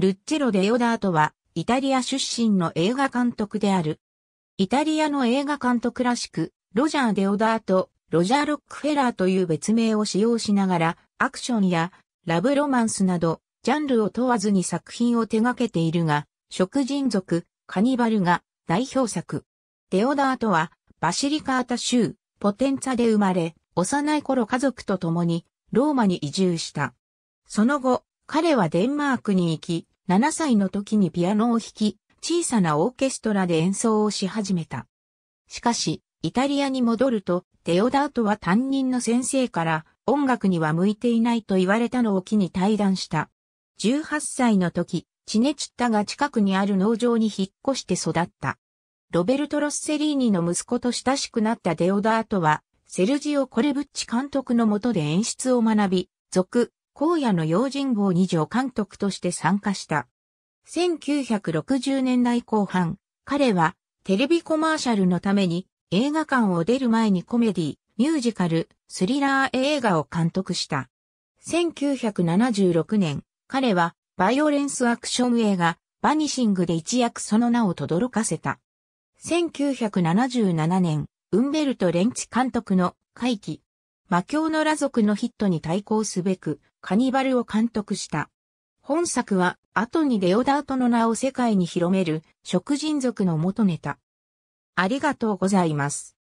ルッチェロ・デオダートは、イタリア出身の映画監督である。イタリアの映画監督らしく、ロジャー・デオダート、ロジャー・ロックフェラーという別名を使用しながら、アクションやラブロマンスなど、ジャンルを問わずに作品を手掛けているが、食人族、カニバルが代表作。デオダートは、バシリカータ州、ポテンツァで生まれ、幼い頃家族と共に、ローマに移住した。その後、彼はデンマークに行き、7歳の時にピアノを弾き、小さなオーケストラで演奏をし始めた。しかし、イタリアに戻ると、デオダートは担任の先生から音楽には向いていないと言われたのを機に退団した。18歳の時、チネチッタが近くにある農場に引っ越して育った。ロベルト・ロッセリーニの息子と親しくなったデオダートは、セルジオ・コレブッチ監督のもとで演出を学び、続、荒野の用心棒二条監督として参加した。1960年代後半、彼はテレビコマーシャルのために映画館を出る前にコメディ、ミュージカル、スリラー映画を監督した。1976年、彼はバイオレンスアクション映画、バニシングで一躍その名を轟かせた。1977年、ウンベルト・レンチ監督の回帰、魔境の羅族のヒットに対抗すべく、カニバルを監督した。本作は、後にレオダートの名を世界に広める、食人族の元ネタ。ありがとうございます。